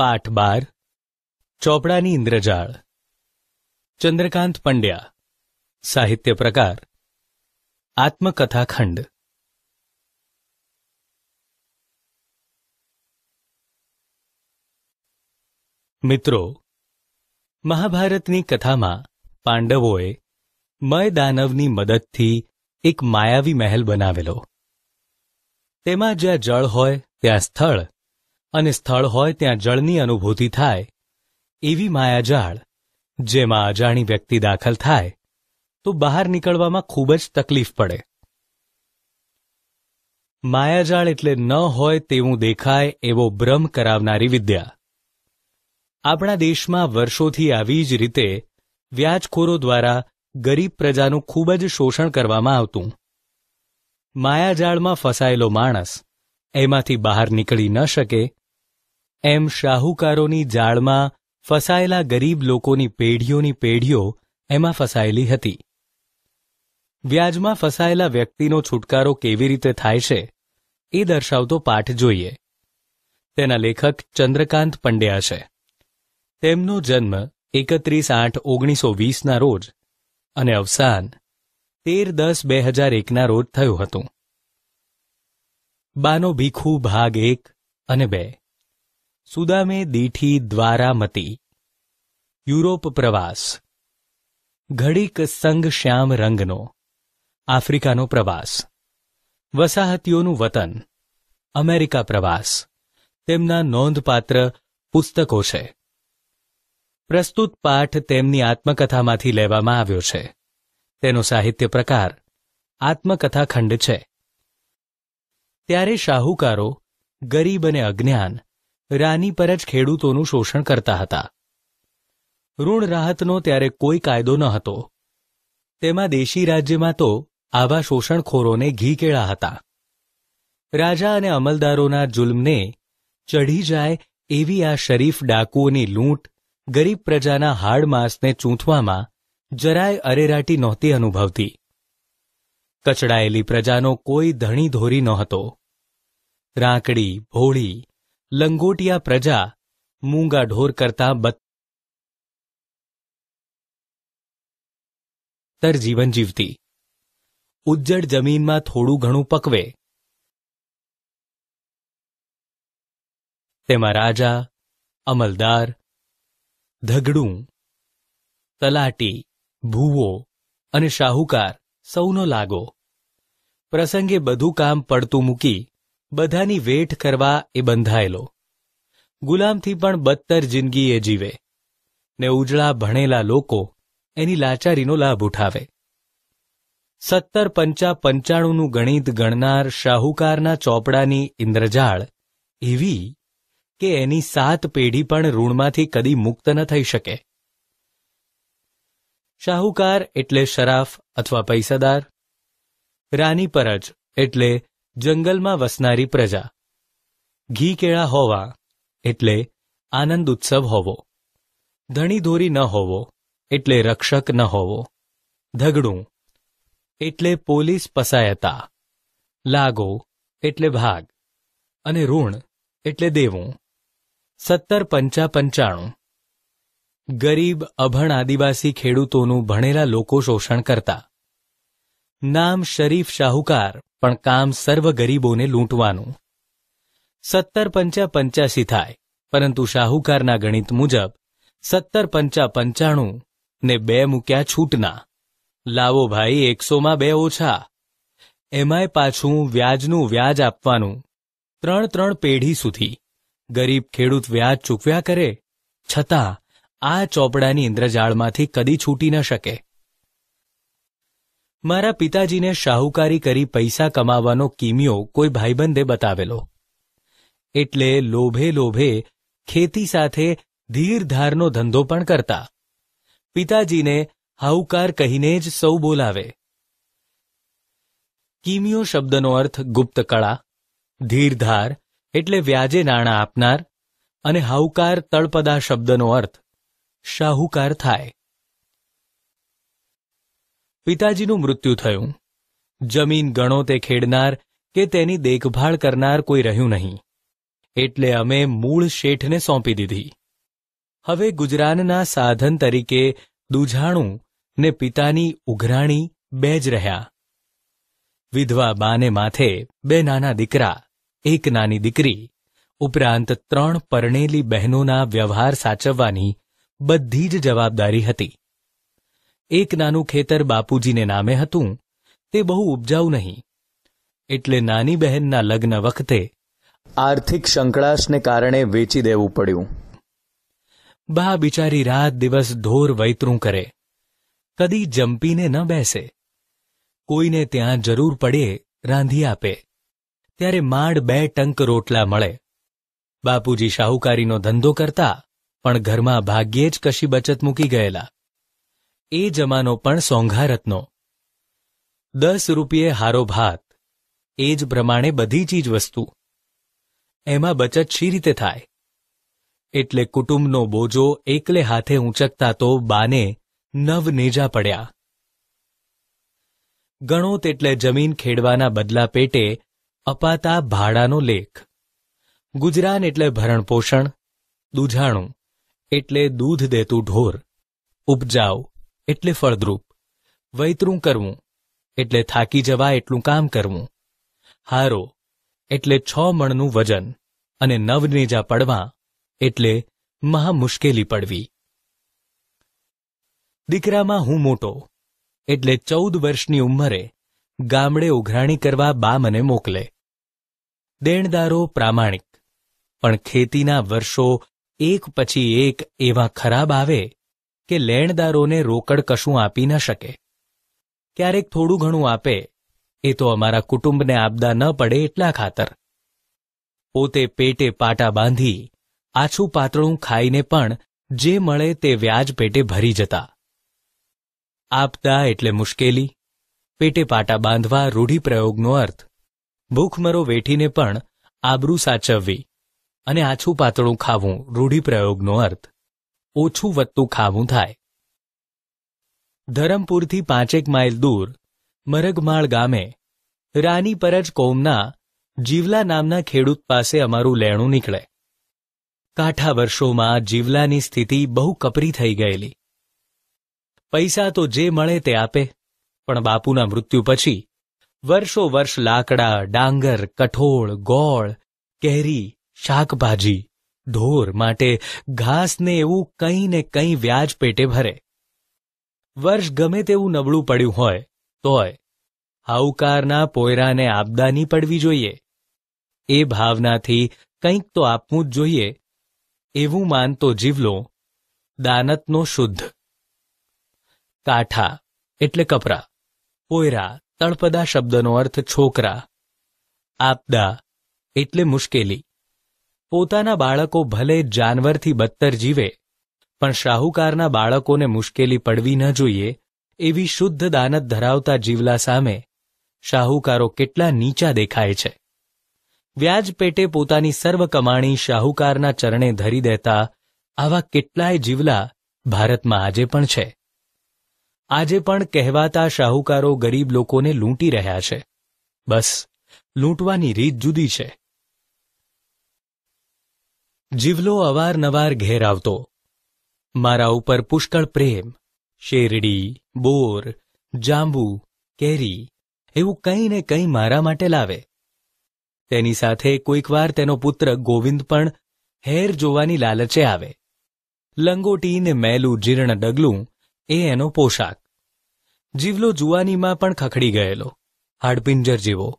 પાઠ બાર ચોપડાની ઇન્દ્રજાળ ચંદ્રકાંત પંડ્યા સાહિત્ય પ્રકાર આત્મકથા ખંડ મિત્રો મહાભારતની કથામાં પાંડવોએ મય દાનવની મદદથી એક માયાવી મહેલ બનાવેલો તેમાં જ્યાં જળ હોય ત્યાં સ્થળ અને સ્થળ હોય ત્યાં જળની અનુભૂતિ થાય એવી માયાજાળ જેમાં અજાણી વ્યક્તિ દાખલ થાય તો બહાર નીકળવામાં ખૂબ જ તકલીફ પડે માયાજાળ એટલે ન હોય તેવું દેખાય એવો ભ્રમ કરાવનારી વિદ્યા આપણા દેશમાં વર્ષોથી આવી જ રીતે વ્યાજખોરો દ્વારા ગરીબ પ્રજાનું ખૂબ જ શોષણ કરવામાં આવતું માયાજાળમાં ફસાયેલો માણસ એમાંથી બહાર નીકળી ન શકે એમ શાહુકારોની જાળમાં ફસાયેલા ગરીબ લોકોની પેઢીઓની પેઢીઓ એમાં ફસાયેલી હતી વ્યાજમાં ફસાયેલા વ્યક્તિનો છુટકારો કેવી રીતે થાય છે એ દર્શાવતો પાઠ જોઈએ તેના લેખક ચંદ્રકાંત પંડ્યા છે તેમનો જન્મ એકત્રીસ આઠ ઓગણીસો વીસના રોજ અને અવસાન તેર દસ બે હજાર એકના રોજ થયું હતું બાનો ભીખું ભાગ એક અને બે સુદામે દીઠી દ્વારામતી યુરોપ પ્રવાસ ઘડીક સંઘ શ્યામ રંગનો આફ્રિકાનો પ્રવાસ વસાહતીઓનું વતન અમેરિકા પ્રવાસ તેમના નોંધપાત્ર પુસ્તકો છે પ્રસ્તુત પાઠ તેમની આત્મકથામાંથી લેવામાં આવ્યો છે તેનો સાહિત્ય પ્રકાર આત્મકથા ખંડ છે ત્યારે શાહુકારો ગરીબ અને અજ્ઞાન રાની પર જ ખેડૂતોનું શોષણ કરતા હતા ઋણ રાહતનો ત્યારે કોઈ કાયદો ન હતો તેમાં દેશી રાજ્યમાં તો આવા શોષણખોરોને ઘી કેળા હતા રાજા અને અમલદારોના જુલ્મને ચઢી જાય એવી આ શરીફ ડાકુઓની લૂંટ ગરીબ પ્રજાના હાડ માંસને ચૂંથવામાં જરાય અરેરાટી નહોતી અનુભવતી કચડાયેલી પ્રજાનો કોઈ ધણી ધોરી નહોતો રાંકડી ભોળી લંગોટિયા પ્રજા મૂંગા ઢોર કરતા બદતર જીવન જીવતી ઉજ્જડ જમીનમાં થોડું ઘણું પકવે તેમાં રાજા અમલદાર ધગડું તલાટી ભૂવો અને શાહુકાર સૌનો લાગો પ્રસંગે બધું કામ પડતું મૂકી બધાની વેઠ કરવા એ બંધાયેલો ગુલામથી પણ બદતર જિંદગી એ જીવે ને ઉજળા ભણેલા લોકો એની લાચારીનો લાભ ઉઠાવે સત્તર પંચા પંચાણુંનું ગણિત ગણનાર શાહુકારના ચોપડાની ઇન્દ્રજાળ એવી કે એની સાત પેઢી પણ ઋણમાંથી કદી મુક્ત ન થઈ શકે શાહુકાર એટલે શરાફ અથવા પૈસાદાર રાની પરજ એટલે જંગલમાં વસનારી પ્રજા ઘી કેળા હોવા એટલે આનંદ ઉત્સવ હોવો ધણીધોરી ન હોવો એટલે રક્ષક ન હોવો ધગડું એટલે પોલીસ પસાયતા લાગો એટલે ભાગ અને ઋણ એટલે દેવું સત્તર પંચા પંચાણું ગરીબ અભણ આદિવાસી ખેડૂતોનું ભણેલા લોકો શોષણ કરતા નામ શરીફ શાહુકાર પણ કામ સર્વ ગરીબોને લૂંટવાનું સત્તર પંચા પંચ્યાસી થાય પરંતુ શાહુકારના ગણિત મુજબ સત્તર પંચા પંચાણું ને બે મૂક્યા છૂટના લાવો ભાઈ એકસોમાં બે ઓછા એમાંય પાછું વ્યાજનું વ્યાજ આપવાનું ત્રણ ત્રણ પેઢી સુધી ગરીબ ખેડૂત વ્યાજ ચૂકવ્યા કરે છતાં આ ચોપડાની ઇન્દ્રજાળમાંથી કદી છૂટી ન શકે મારા પિતાજીને શાહુકારી કરી પૈસા કમાવાનો કિમિયો કોઈ ભાઈબંધે બતાવેલો એટલે લોભે લોભે ખેતી સાથે ધીરધારનો ધંધો પણ કરતા પિતાજીને હાઉકાર કહીને જ સૌ બોલાવે કિમિયો શબ્દનો અર્થ ગુપ્ત કળા ધીરધાર એટલે વ્યાજે નાણાં આપનાર અને હાઉકાર તળપદા શબ્દનો અર્થ શાહુકાર થાય પિતાજીનું મૃત્યુ થયું જમીન ગણો તે ખેડનાર કે તેની દેખભાળ કરનાર કોઈ રહ્યું નહીં એટલે અમે મૂળ શેઠને સોંપી દીધી હવે ગુજરાનના સાધન તરીકે દુજાણું ને પિતાની ઉઘરાણી બે જ રહ્યા વિધવા બાને માથે બે નાના દીકરા એક નાની દીકરી ઉપરાંત ત્રણ પરણેલી બહેનોના વ્યવહાર સાચવવાની બધી જ જવાબદારી હતી એક નાનું ખેતર બાપુજીને નામે હતું તે બહુ ઉપજાઉ નહીં એટલે નાની બહેનના લગ્ન વખતે આર્થિક સંકળાશને કારણે વેચી દેવું પડ્યું બા બિચારી રાત દિવસ ધોર વૈતરું કરે કદી જંપીને ન બેસે કોઈને ત્યાં જરૂર પડે રાંધી આપે ત્યારે માડ બે ટંક રોટલા મળે બાપુજી શાહુકારીનો ધંધો કરતા પણ ઘરમાં ભાગ્યે જ કશી બચત મૂકી ગયેલા એ જમાનો પણ સોંઘારતનો દસ રૂપિયે હારો ભાત એ જ પ્રમાણે બધી ચીજ વસ્તુ એમાં બચત શી રીતે થાય એટલે કુટુંબનો બોજો એકલે હાથે ઊંચકતા તો બાને નવ નેજા પડ્યા ગણો તેટલે જમીન ખેડવાના બદલા પેટે અપાતા ભાડાનો લેખ ગુજરાન એટલે ભરણપોષણ દૂધાણું એટલે દૂધ દેતું ઢોર ઉપજાવ એટલે ફળદ્રુપ વૈતરું કરવું એટલે થાકી જવા એટલું કામ કરવું હારો એટલે છ મણનું વજન અને નવનેજા પડવા એટલે મહા મુશ્કેલી પડવી દીકરામાં હું મોટો એટલે ચૌદ વર્ષની ઉંમરે ગામડે ઉઘરાણી કરવા બા મને મોકલે દેણદારો પ્રામાણિક પણ ખેતીના વર્ષો એક પછી એક એવા ખરાબ આવે કે લેણદારોને રોકડ કશું આપી ન શકે ક્યારેક થોડું ઘણું આપે એ તો અમારા કુટુંબને આપદા ન પડે એટલા ખાતર પોતે પેટે પાટા બાંધી આછું પાતળું ખાઈને પણ જે મળે તે વ્યાજ પેટે ભરી જતા આપદા એટલે મુશ્કેલી પેટે પાટા બાંધવા રૂઢિપ્રયોગનો અર્થ ભૂખમરો વેઠીને પણ આબરૂ સાચવવી અને આછું પાતળું ખાવું રૂઢિપ્રયોગનો અર્થ ઓછું વધતું ખાવું થાય ધરમપુરથી પાંચેક માઇલ દૂર મરગમાળ ગામે રાની પરજ કોમના જીવલા નામના ખેડૂત પાસે અમારું લેણું નીકળે કાંઠા વર્ષોમાં જીવલાની સ્થિતિ બહુ કપરી થઈ ગયેલી પૈસા તો જે મળે તે આપે પણ બાપુના મૃત્યુ પછી વર્ષો વર્ષ લાકડા ડાંગર કઠોળ ગોળ કેરી શાકભાજી ઢોર માટે ઘાસને એવું કંઈ ને કંઈ વ્યાજ પેટે ભરે વર્ષ ગમે તેવું નબળું પડ્યું હોય તોય હાઉકારના પોયરાને આપદાની પડવી જોઈએ એ ભાવનાથી કંઈક તો આપવું જ જોઈએ એવું માનતો જીવલો દાનતનો શુદ્ધ કાઠા એટલે કપરા પોયરા તળપદા શબ્દનો અર્થ છોકરા આપદા એટલે મુશ્કેલી પોતાના બાળકો ભલે જાનવરથી બદતર જીવે પણ શાહુકારના બાળકોને મુશ્કેલી પડવી ન જોઈએ એવી શુદ્ધ દાનત ધરાવતા જીવલા સામે શાહુકારો કેટલા નીચા દેખાય છે વ્યાજ પેટે પોતાની સર્વ કમાણી શાહુકારના ચરણે ધરી દેતા આવા કેટલાય જીવલા ભારતમાં આજે પણ છે આજે પણ કહેવાતા શાહુકારો ગરીબ લોકોને લૂંટી રહ્યા છે બસ લૂંટવાની રીત જુદી છે જીવલો અવારનવાર ઘેર આવતો મારા ઉપર પુષ્કળ પ્રેમ શેરડી બોર જાંબુ કેરી એવું કંઈ ને કંઈ મારા માટે લાવે તેની સાથે કોઈકવાર તેનો પુત્ર ગોવિંદ પણ હેર જોવાની લાલચે આવે લંગોટી ને મેલું જીર્ણ ડગલું એ એનો પોશાક જીવલો જુવાનીમાં પણ ખખડી ગયેલો હાડપિંજર જીવો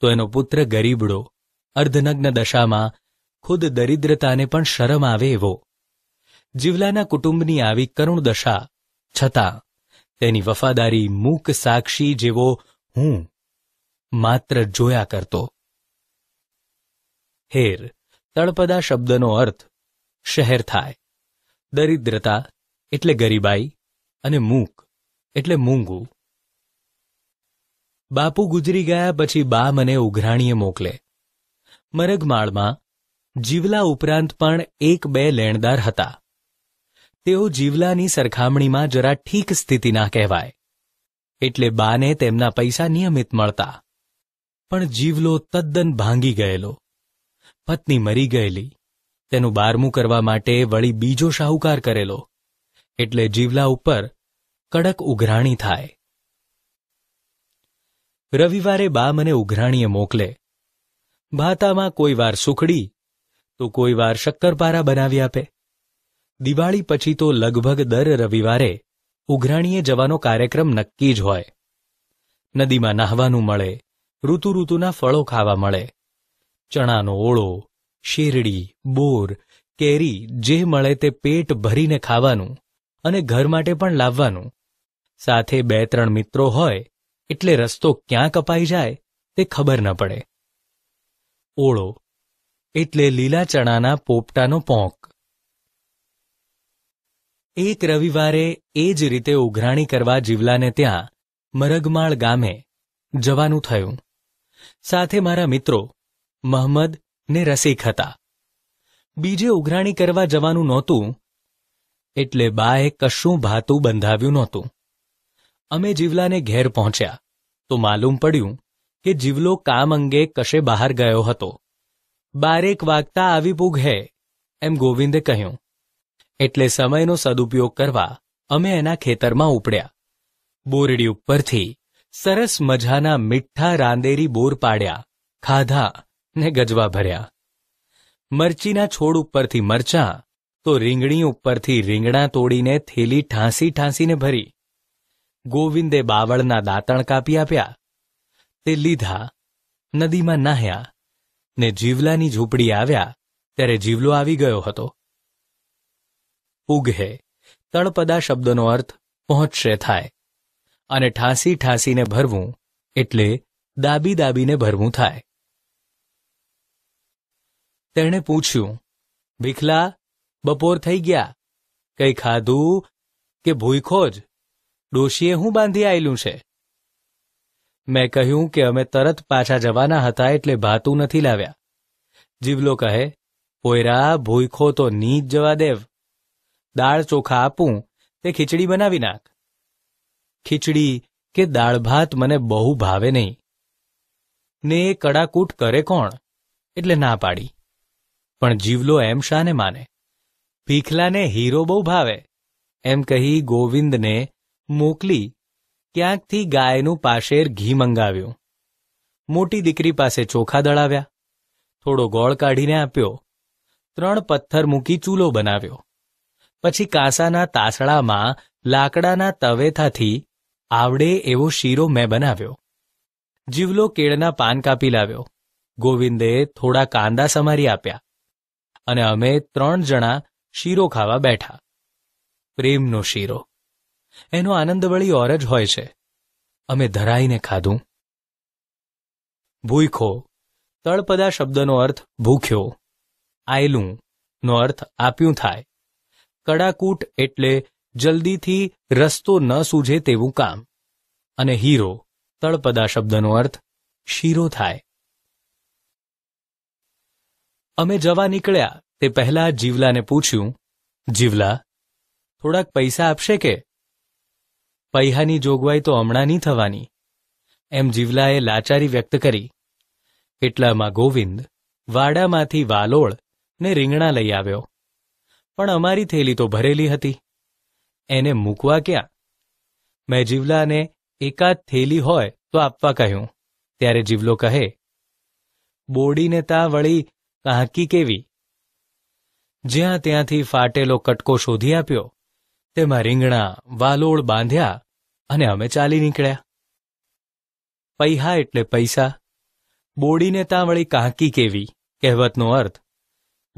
તો એનો પુત્ર ગરીબડો અર્ધનગ્ન દશામાં ખુદ દરિદ્રતાને પણ શરમ આવે એવો જીવલાના કુટુંબની આવી કરુણ દશા છતાં તેની વફાદારી મૂક સાક્ષી જેવો હું માત્ર જોયા કરતો હેર તળપદા શબ્દનો અર્થ શહેર થાય દરિદ્રતા એટલે ગરીબાઈ અને મૂક એટલે મૂંગું બાપુ ગુજરી ગયા પછી બા મને ઉઘરાણીએ મોકલે મરગમાળમાં જીવલા ઉપરાંત પણ એક બે લેણદાર હતા તેઓ જીવલાની સરખામણીમાં જરા ઠીક સ્થિતિના કહેવાય એટલે બાને તેમના પૈસા નિયમિત મળતા પણ જીવલો તદ્દન ભાંગી ગયેલો પત્ની મરી ગયેલી તેનું બારમું કરવા માટે વળી બીજો શાહુકાર કરેલો એટલે જીવલા ઉપર કડક ઉઘરાણી થાય રવિવારે બા મને ઉઘરાણીએ મોકલે ભાતામાં કોઈ વાર સુખડી તો કોઈ વાર શક્કરપારા બનાવી આપે દિવાળી પછી તો લગભગ દર રવિવારે ઉઘરાણીએ જવાનો કાર્યક્રમ નક્કી જ હોય નદીમાં નાહવાનું મળે ઋતુ ઋતુના ફળો ખાવા મળે ચણાનો ઓળો શેરડી બોર કેરી જે મળે તે પેટ ભરીને ખાવાનું અને ઘર માટે પણ લાવવાનું સાથે બે ત્રણ મિત્રો હોય એટલે રસ્તો ક્યાં કપાઈ જાય તે ખબર ન પડે ઓળો એટલે લીલા ચણાના પોપટાનો પોંક એક રવિવારે એ જ રીતે ઉઘરાણી કરવા જીવલાને ત્યાં મરગમાળ ગામે જવાનું થયું સાથે મારા મિત્રો મહમ્મદ ને રસિક હતા બીજે ઉઘરાણી કરવા જવાનું નહોતું એટલે બાએ કશું ભાતું બંધાવ્યું નહોતું અમે જીવલાને ઘેર પહોંચ્યા તો માલુમ પડ્યું કે જીવલો કામ અંગે કશે બહાર ગયો હતો બારેક વાગતા આવી પૂઘે એમ ગોવિંદે કહ્યું એટલે સમયનો સદુપયોગ કરવા અમે એના ખેતરમાં ઉપડ્યા બોરડી ઉપરથી સરસ મજાના મીઠા રાંદેરી બોર પાડ્યા ખાધા ને ગજવા ભર્યા મરચીના છોડ ઉપરથી મરચાં તો રીંગણી ઉપરથી રીંગણા તોડીને થેલી ઠાંસી ઠાંસીને ભરી ગોવિંદે બાવળના દાંતણ કાપી આપ્યા તે લીધા નદીમાં નાહ્યા ને જીવલાની ઝૂંપડી આવ્યા ત્યારે જીવલો આવી ગયો હતો ઉગહે તળપદા શબ્દનો અર્થ પહોંચશે થાય અને ઠાસી ઠાંસીને ભરવું એટલે દાબી દાબીને ભરવું થાય તેણે પૂછ્યું ભીખલા બપોર થઈ ગયા કંઈ ખાધું કે ભૂખો જ ડોશીએ હું બાંધી આવેલું છે મેં કહ્યું કે અમે તરત પાછા જવાના હતા એટલે ભાતું નથી લાવ્યા જીવલો કહે પોયરા ભૂખો તો નીચ જવા દેવ દાળ ચોખા આપું તે ખીચડી બનાવી નાખ ખીચડી કે દાળ ભાત મને બહુ ભાવે નહીં ને એ કડાકૂટ કરે કોણ એટલે ના પાડી પણ જીવલો એમ શાને માને ભીખલાને હીરો બહુ ભાવે એમ કહી ગોવિંદને મોકલી ક્યાંકથી ગાયનું પાશેર ઘી મંગાવ્યું મોટી દીકરી પાસે ચોખા દળાવ્યા થોડો ગોળ કાઢીને આપ્યો ત્રણ પથ્થર મૂકી ચૂલો બનાવ્યો પછી કાંસાના તાસડામાં લાકડાના તવેથાથી આવડે એવો શીરો મેં બનાવ્યો જીવલો કેળના પાન કાપી લાવ્યો ગોવિંદે થોડા કાંદા સમારી આપ્યા અને અમે ત્રણ જણા શીરો ખાવા બેઠા પ્રેમનો શીરો એનો આનંદ વળી ઓર જ હોય છે અમે ધરાઈને ખાધું ભૂખો તળપદા શબ્દનો અર્થ ભૂખ્યો આયલું નો અર્થ આપ્યું થાય કડાકૂટ એટલે જલ્દીથી રસ્તો ન સૂજે તેવું કામ અને હીરો તળપદા શબ્દનો અર્થ શીરો થાય અમે જવા નીકળ્યા તે પહેલા જીવલાને પૂછ્યું જીવલા થોડાક પૈસા આપશે કે પૈહાની જોગવાઈ તો હમણાં નહીં થવાની એમ જીવલાએ લાચારી વ્યક્ત કરી એટલામાં ગોવિંદ વાડામાંથી વાલોળ ને રીંગણા લઈ આવ્યો પણ અમારી થેલી તો ભરેલી હતી એને મૂકવા ક્યાં મેં જીવલાને એકાદ થેલી હોય તો આપવા કહ્યું ત્યારે જીવલો કહે બોડીને તા વળી કાંકી કેવી જ્યાં ત્યાંથી ફાટેલો કટકો શોધી આપ્યો તેમાં રીંગણા વાલોળ બાંધ્યા અને અમે ચાલી નીકળ્યા પૈહા એટલે પૈસા બોડીને ત્યાં વળી કાંકી કેવી કહેવતનો અર્થ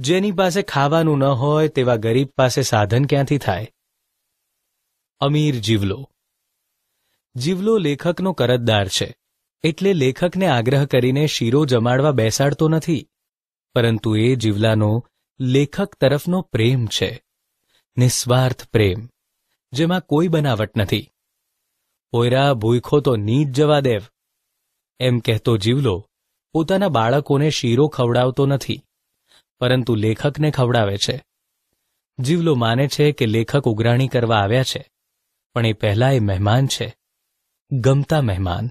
જેની પાસે ખાવાનું ન હોય તેવા ગરીબ પાસે સાધન ક્યાંથી થાય અમીર જીવલો જીવલો લેખકનો કરજદાર છે એટલે લેખકને આગ્રહ કરીને શીરો જમાડવા બેસાડતો નથી પરંતુ એ જીવલાનો લેખક તરફનો પ્રેમ છે નિસ્વાર્થ પ્રેમ જેમાં કોઈ બનાવટ નથી પોયરા ભૂખો તો નીચ જવા દેવ એમ કહેતો જીવલો પોતાના બાળકોને શીરો ખવડાવતો નથી પરંતુ લેખકને ખવડાવે છે જીવલો માને છે કે લેખક ઉઘરાણી કરવા આવ્યા છે પણ એ પહેલા એ મહેમાન છે ગમતા મહેમાન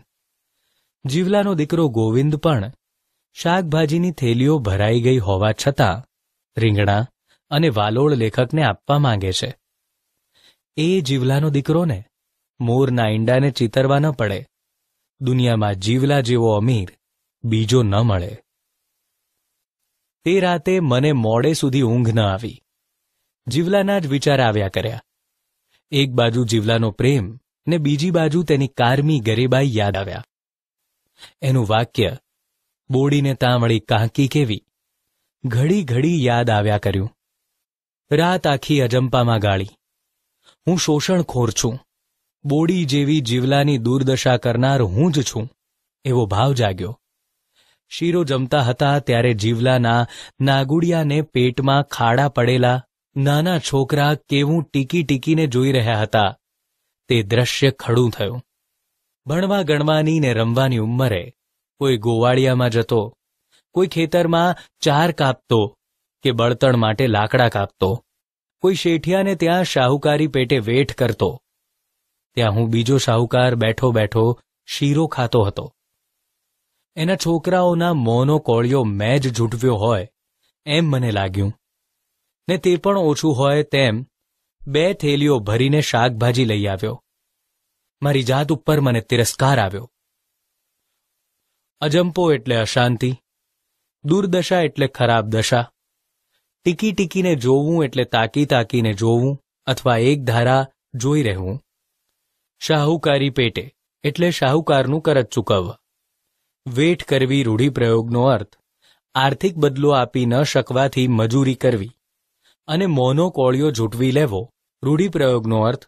જીવલાનો દીકરો ગોવિંદ પણ શાકભાજીની થેલીઓ ભરાઈ ગઈ હોવા છતાં રીંગણા અને વાલોળ લેખકને આપવા માંગે છે એ જીવલાનો દીકરોને મોરના ઈંડાને ચીતરવા ન પડે દુનિયામાં જીવલા જેવો અમીર બીજો ન મળે તે રાતે મને મોડે સુધી ઊંઘ ન આવી જીવલાના જ વિચાર આવ્યા કર્યા એક બાજુ જીવલાનો પ્રેમ ને બીજી બાજુ તેની કારમી ગરીબાઈ યાદ આવ્યા એનું વાક્ય બોડીને તાંવળી કાંકી કેવી ઘડી ઘડી યાદ આવ્યા કર્યું રાત આખી અજંપામાં ગાળી હું શોષણખોર છું બોડી જેવી જીવલાની દુર્દશા કરનાર હું જ છું એવો ભાવ જાગ્યો શીરો જમતા હતા ત્યારે જીવલાના નાગુડિયાને પેટમાં ખાડા પડેલા નાના છોકરા કેવું ટીકી ટીકીને જોઈ રહ્યા હતા તે દ્રશ્ય ખડું થયું ભણવા ગણવાની ને રમવાની ઉંમરે કોઈ ગોવાળિયામાં જતો કોઈ ખેતરમાં ચાર કાપતો કે બળતણ માટે લાકડા કાપતો કોઈ શેઠિયાને ત્યાં શાહુકારી પેટે વેઠ કરતો ત્યાં હું બીજો શાહુકાર બેઠો બેઠો શીરો ખાતો હતો એના છોકરાઓના મોંનો કોળિયો મેં જ ઝૂંટવ્યો હોય એમ મને લાગ્યું ને તે પણ ઓછું હોય તેમ બે થેલીઓ ભરીને શાકભાજી લઈ આવ્યો મારી જાત ઉપર મને તિરસ્કાર આવ્યો અજંપો એટલે અશાંતિ દુર્દશા એટલે ખરાબ દશા ટીકી ટીકીને જોવું એટલે તાકી તાકીને જોવું અથવા એક ધારા જોઈ રહેવું શાહુકારી પેટે એટલે શાહુકારનું કરજ ચૂકવવા વેઠ કરવી રૂઢિપ્રયોગનો અર્થ આર્થિક બદલો આપી ન શકવાથી મજૂરી કરવી અને મોનો કોળિયો ઝૂંટવી લેવો રૂઢિપ્રયોગનો અર્થ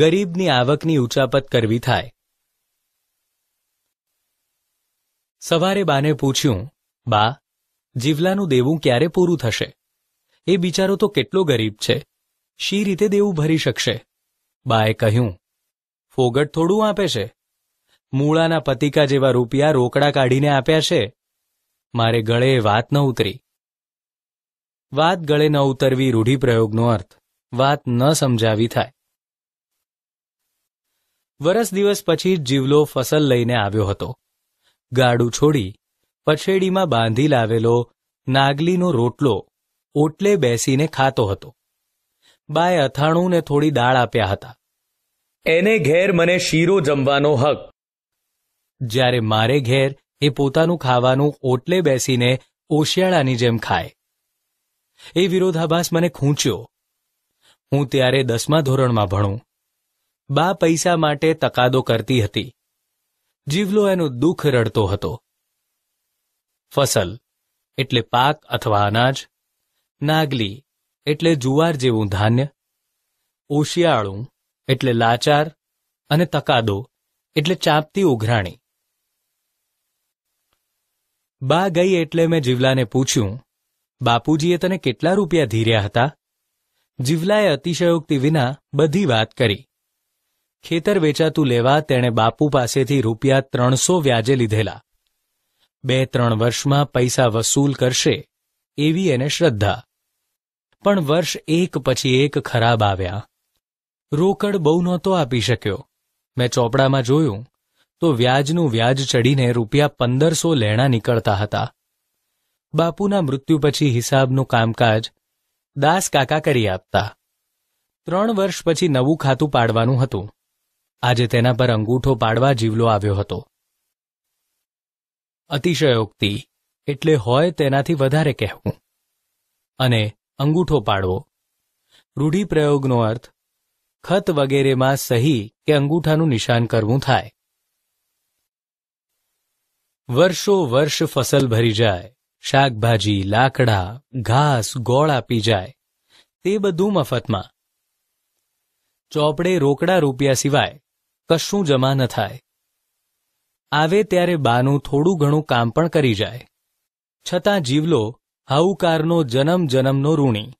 ગરીબની આવકની ઉચાપત કરવી થાય સવારે બાને પૂછ્યું બા જીવલાનું દેવું ક્યારે પૂરું થશે એ બિચારો તો કેટલો ગરીબ છે શી રીતે દેવું ભરી શકશે બાએ કહ્યું ફોગટ થોડું આપે છે મૂળાના પતિકા જેવા રૂપિયા રોકડા કાઢીને આપ્યા છે મારે ગળે વાત ન ઉતરી વાત ગળે ન ઉતરવી રૂઢિપ્રયોગનો અર્થ વાત ન સમજાવી થાય વરસ દિવસ પછી જીવલો ફસલ લઈને આવ્યો હતો ગાડું છોડી પછેડીમાં બાંધી લાવેલો નાગલીનો રોટલો ઓટલે બેસીને ખાતો હતો બાએ અથાણું ને થોડી દાળ આપ્યા હતા એને ઘેર મને શીરો જમવાનો હક જ્યારે મારે ઘેર એ પોતાનું ખાવાનું ઓટલે બેસીને ઓશિયાળાની જેમ ખાય એ વિરોધાભાસ મને ખૂંચ્યો હું ત્યારે દસમા ધોરણમાં ભણું બા પૈસા માટે તકાદો કરતી હતી જીવલો એનું દુઃખ રડતો હતો ફસલ એટલે પાક અથવા અનાજ નાગલી એટલે જુવાર જેવું ધાન્ય ઓશિયાળું એટલે લાચાર અને તકાદો એટલે ચાપતી ઉઘરાણી બા ગઈ એટલે મેં જીવલાને પૂછ્યું બાપુજીએ તને કેટલા રૂપિયા ધીર્યા હતા જીવલાએ અતિશયોક્તિ વિના બધી વાત કરી ખેતર વેચાતું લેવા તેણે બાપુ પાસેથી રૂપિયા ત્રણસો વ્યાજે લીધેલા બે ત્રણ વર્ષમાં પૈસા વસૂલ કરશે એવી એને શ્રદ્ધા પણ વર્ષ એક પછી એક ખરાબ આવ્યા રોકડ બહુ નહોતો આપી શક્યો મેં ચોપડામાં જોયું તો વ્યાજનું વ્યાજ ચડીને રૂપિયા પંદરસો લેણા નીકળતા હતા બાપુના મૃત્યુ પછી હિસાબનું કામકાજ દાસ કાકા કરી આપતા ત્રણ વર્ષ પછી નવું ખાતું પાડવાનું હતું આજે તેના પર અંગૂઠો પાડવા જીવલો આવ્યો હતો અતિશયોક્તિ એટલે હોય તેનાથી વધારે કહેવું અને અંગૂઠો પાડવો રૂઢિપ્રયોગનો અર્થ ખત વગેરેમાં સહી કે અંગૂઠાનું નિશાન કરવું થાય વર્ષો વર્ષ ફસલ ભરી જાય શાકભાજી લાકડા ઘાસ ગોળ આપી જાય તે બધું મફતમાં ચોપડે રોકડા રૂપિયા સિવાય કશું જમા ન થાય આવે ત્યારે બાનું થોડું ઘણું કામ પણ કરી જાય છતાં જીવલો હાઉકારનો જન્મ જન્મનો ઋણી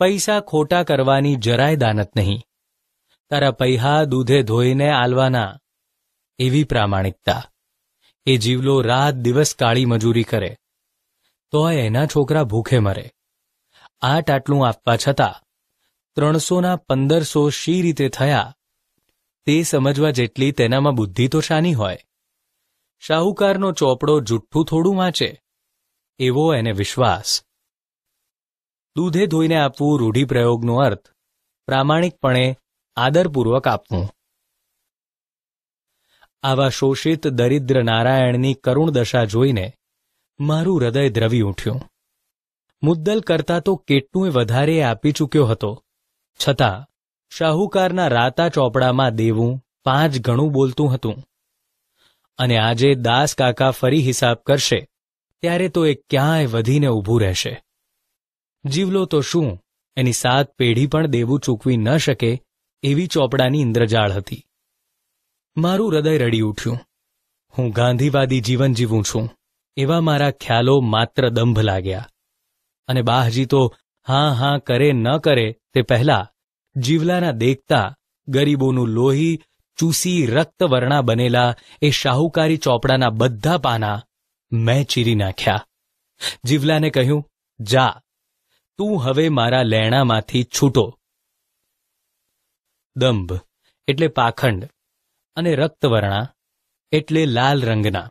પૈસા ખોટા કરવાની જરાય દાનત નહીં તારા પૈહા દૂધે ધોઈને આલવાના એવી પ્રામાણિકતા એ જીવલો રાત દિવસ કાળી મજૂરી કરે તોય એના છોકરા ભૂખે મરે આટ આટલું આપવા છતાં ત્રણસોના પંદરસો શી રીતે થયા તે સમજવા જેટલી તેનામાં બુદ્ધિ તો શાની હોય શાહુકારનો ચોપડો જુઠ્ઠું થોડું વાંચે એવો એને વિશ્વાસ દૂધે ધોઈને આપવું રૂઢિપ્રયોગનો અર્થ પ્રામાણિકપણે આદરપૂર્વક આપવું આવા શોષિત દરિદ્ર નારાયણની કરુણ દશા જોઈને મારું હૃદય દ્રવી ઉઠ્યું મુદ્દલ કરતા તો કેટલું વધારે આપી ચૂક્યો હતો છતાં શાહુકારના રાતા ચોપડામાં દેવું પાંચ ગણું બોલતું હતું અને આજે દાસ કાકા ફરી હિસાબ કરશે ત્યારે તો એ ક્યાંય વધીને ઊભું રહેશે જીવલો તો શું એની સાત પેઢી પણ દેવું ચૂકવી ન શકે એવી ચોપડાની ઇન્દ્રજાળ હતી મારું હૃદય રડી ઉઠ્યું હું ગાંધીવાદી જીવન જીવું છું એવા મારા ખ્યાલો માત્ર દંભ લાગ્યા અને બાહજી તો હા હા કરે ન કરે તે પહેલા જીવલાના દેખતા ગરીબોનું લોહી ચૂસી રક્તવર્ણા બનેલા એ શાહુકારી ચોપડાના બધા પાના મેં ચીરી નાખ્યા જીવલાને કહ્યું જા તું હવે મારા લેણામાંથી છૂટો દંભ એટલે પાખંડ અને રક્તવર્ણા એટલે લાલ રંગના